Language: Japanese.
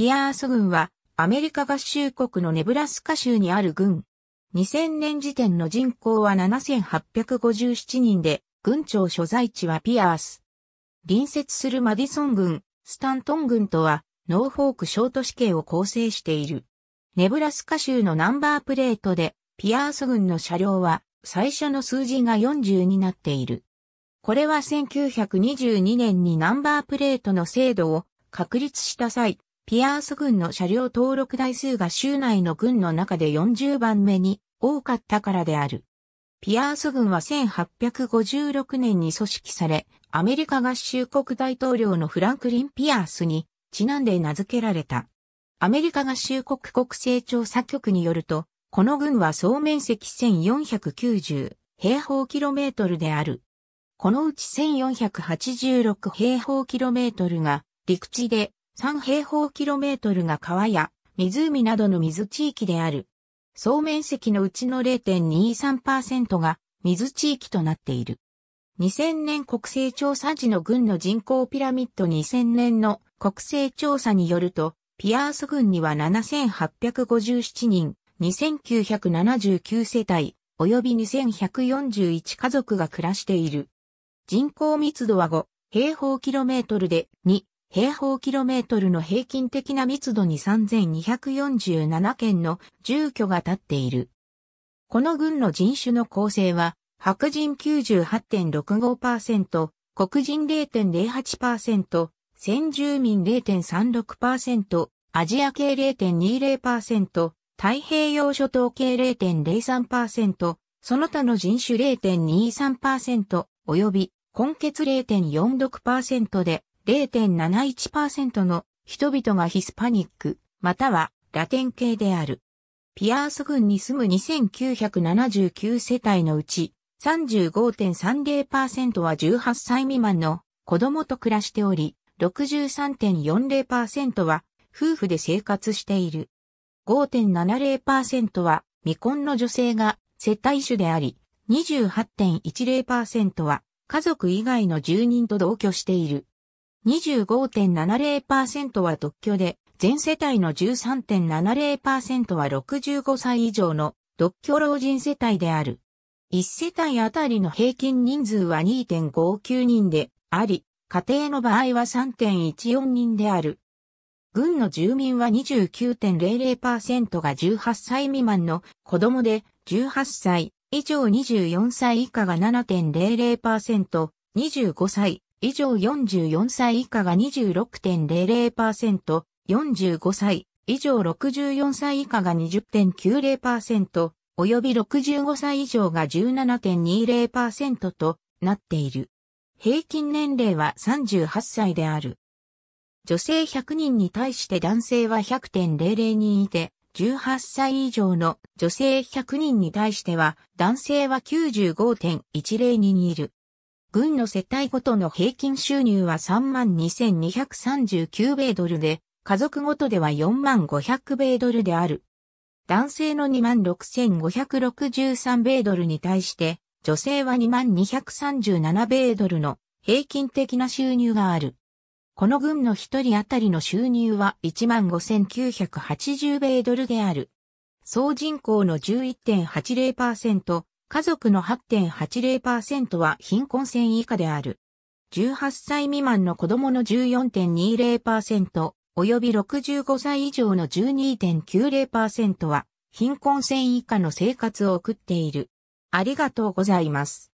ピアース軍はアメリカ合衆国のネブラスカ州にある軍。2000年時点の人口は7857人で、軍庁所在地はピアース。隣接するマディソン軍、スタントン軍とは、ノーフォーク小都市系を構成している。ネブラスカ州のナンバープレートで、ピアース軍の車両は、最初の数字が40になっている。これは1922年にナンバープレートの制度を確立した際、ピアース軍の車両登録台数が州内の軍の中で40番目に多かったからである。ピアース軍は1856年に組織され、アメリカ合衆国大統領のフランクリン・ピアースにちなんで名付けられた。アメリカ合衆国国勢調査局によると、この軍は総面積1490平方キロメートルである。このうち1486平方キロメートルが陸地で3平方キロメートルが川や湖などの水地域である。総面積のうちの0.23%が水地域となっている。2000年国勢調査時の軍の人口ピラミッド2000年の国勢調査によると、ピアース軍には7857人、2979世帯、及び2141家族が暮らしている。人口密度は5平方キロメートルで2平方キロメートルの平均的な密度に3247件の住居が建っている。この郡の人種の構成は、白人98.65%、黒人0.08%、先住民0.36%、アジア系0.20%、太平洋諸島系0.03%、その他の人種0.23%、及び、根血0.46%で、0.71%の人々がヒスパニック、またはラテン系である。ピアース郡に住む2979世帯のうち、35.30%は18歳未満の子供と暮らしており、63.40%は夫婦で生活している。5.70%は未婚の女性が接待主であり、28.10%は家族以外の住人と同居している。25.70%は独居で、全世帯の13.70%は65歳以上の独居老人世帯である。1世帯あたりの平均人数は2.59人であり、家庭の場合は3.14人である。軍の住民は29.00%が18歳未満の子供で、18歳以上24歳以下が7.00%、25歳以上44歳以下が26.00%、45歳以上64歳以下が20.90%、及び65歳以上が17.20%となっている。平均年齢は38歳である。女性100人に対して男性は100.00人いて、18歳以上の女性100人に対しては男性は9 5 1 0人いる。軍の世帯ごとの平均収入は32,239米ドルで、家族ごとでは4500米ドルである。男性の26,563米ドルに対して、女性は2237米ドルの平均的な収入がある。この軍の一人当たりの収入は15,980米ドルである。総人口の11.80%、家族の8.80%は貧困線以下である。18歳未満の子供の14.20%、及び65歳以上の12.90%は貧困線以下の生活を送っている。ありがとうございます。